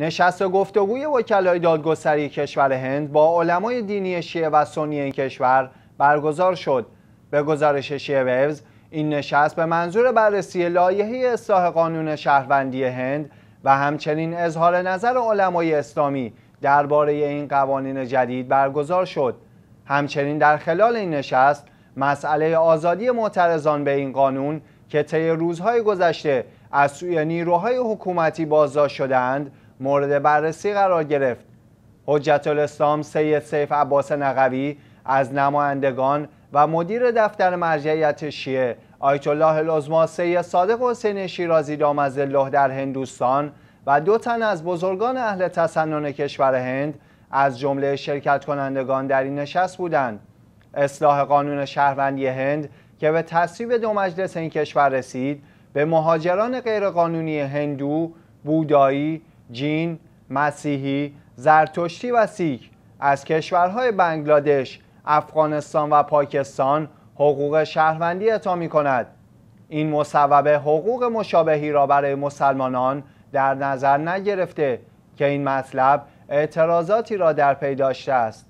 نشست گفتگوی وکلای دادگستری کشور هند با علمای دینی شیعه و سنی این کشور برگزار شد به گزارش شیعه ویوز این نشست به منظور بررسی لایحه اصلاح قانون شهروندی هند و همچنین اظهار نظر علمای اسلامی درباره این قوانین جدید برگزار شد همچنین در خلال این نشست مسئله آزادی معترضان به این قانون که طی روزهای گذشته از سوی نیروهای حکومتی بازداشت شدهاند مورد بررسی قرار گرفت حجت الاسلام سید سیف عباس نقوی از نمایندگان و مدیر دفتر مرجعیت شیعه آیت الله العظما سید صادق حسین شیرازی از الله در هندوستان و دو تن از بزرگان اهل تسنن کشور هند از جمله شرکت کنندگان در این نشست بودند اصلاح قانون شهروندی هند که به تصویب دو مجلس این کشور رسید به مهاجران غیرقانونی هندو، بودایی، جین، مسیحی، زرتشتی و سیک از کشورهای بنگلادش، افغانستان و پاکستان حقوق شهروندی اعطا می کند. این مصوبه حقوق مشابهی را برای مسلمانان در نظر نگرفته که این مطلب اعتراضاتی را در پی داشته است.